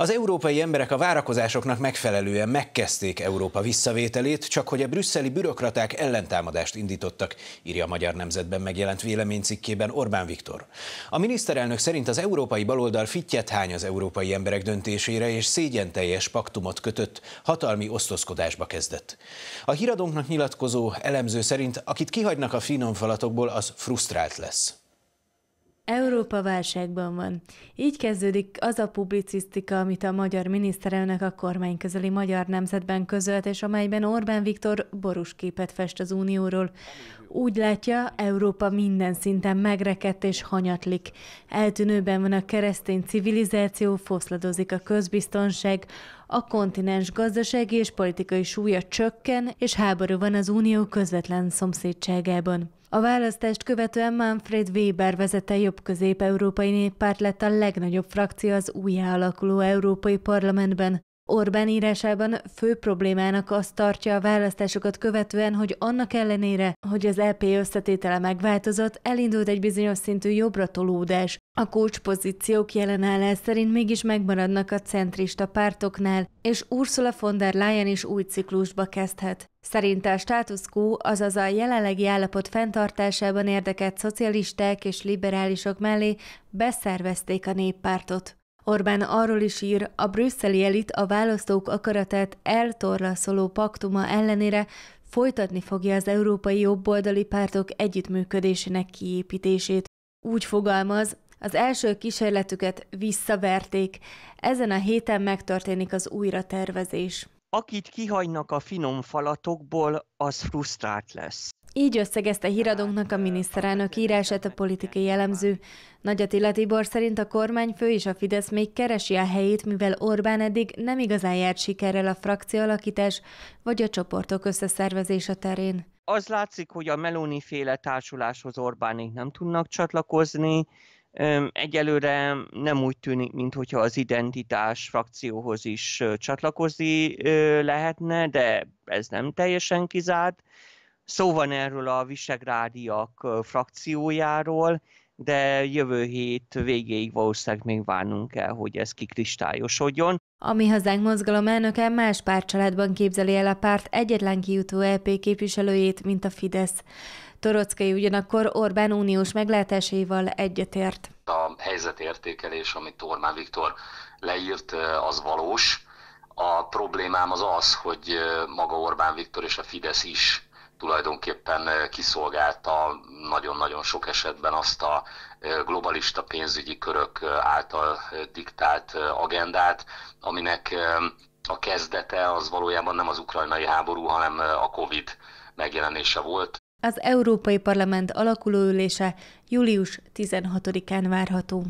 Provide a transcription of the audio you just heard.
Az európai emberek a várakozásoknak megfelelően megkezdték Európa visszavételét, csak hogy a brüsszeli bürokraták ellentámadást indítottak, írja a Magyar Nemzetben megjelent véleménycikkében Orbán Viktor. A miniszterelnök szerint az európai baloldal fittyet hány az európai emberek döntésére, és szégyen teljes paktumot kötött, hatalmi osztozkodásba kezdett. A híradónknak nyilatkozó elemző szerint, akit kihagynak a finom falatokból, az frusztrált lesz. Európa válságban van. Így kezdődik az a publicisztika, amit a magyar miniszterelnök a kormány közeli magyar nemzetben közölt, és amelyben Orbán Viktor borús képet fest az Unióról. Úgy látja, Európa minden szinten megrekedt és hanyatlik. Eltűnőben van a keresztény civilizáció, foszladozik a közbiztonság, a kontinens gazdasági és politikai súlya csökken, és háború van az Unió közvetlen szomszédságában. A választást követően Manfred Weber vezette jobb-közép-európai néppárt lett a legnagyobb frakció az újjá alakuló Európai Parlamentben, Orbán írásában fő problémának azt tartja a választásokat követően, hogy annak ellenére, hogy az LP e összetétele megváltozott, elindult egy bizonyos szintű jobbra tolódás. A kulcspozíciók jelen szerint mégis megmaradnak a centrista pártoknál, és Ursula von der Leyen is új ciklusba kezdhet. Szerinte a status quo, azaz a jelenlegi állapot fenntartásában érdekelt szocialisták és liberálisok mellé beszervezték a néppártot. Orbán arról is ír, a brüsszeli elit a választók akaratát eltorlaszoló paktuma ellenére folytatni fogja az európai jobboldali pártok együttműködésének kiépítését. Úgy fogalmaz, az első kísérletüket visszaverték. Ezen a héten megtörténik az újratervezés. Akit kihagynak a finom falatokból, az frusztrált lesz. Így összegezte híradónknak a miniszterelnök írását a politikai jellemző. Nagy Attila Tibor szerint a kormányfő és a Fidesz még keresi a helyét, mivel Orbán eddig nem igazán járt sikerrel a frakcióalakítás vagy a csoportok összeszervezése terén. Az látszik, hogy a Meloni féle társuláshoz Orbánik nem tudnak csatlakozni, Egyelőre nem úgy tűnik, mintha az identitás frakcióhoz is csatlakozni lehetne, de ez nem teljesen kizárt. Szó van erről a visegrádiak frakciójáról, de jövő hét végéig valószínűleg még várnunk kell, hogy ez kikristályosodjon. A Mi Hazánk mozgalom elnöke más pártcsaládban képzeli el a párt egyetlen kijutó EP képviselőjét, mint a Fidesz. Torockai ugyanakkor Orbán uniós meglátásaival egyetért. A helyzetértékelés, amit Orbán Viktor leírt, az valós. A problémám az az, hogy maga Orbán Viktor és a Fidesz is tulajdonképpen eh, kiszolgálta nagyon-nagyon sok esetben azt a eh, globalista pénzügyi körök eh, által diktált agendát, aminek a kezdete az valójában nem az ukrajnai háború, hanem a COVID megjelenése volt. Az Európai Parlament alakuló ülése július 16-án várható.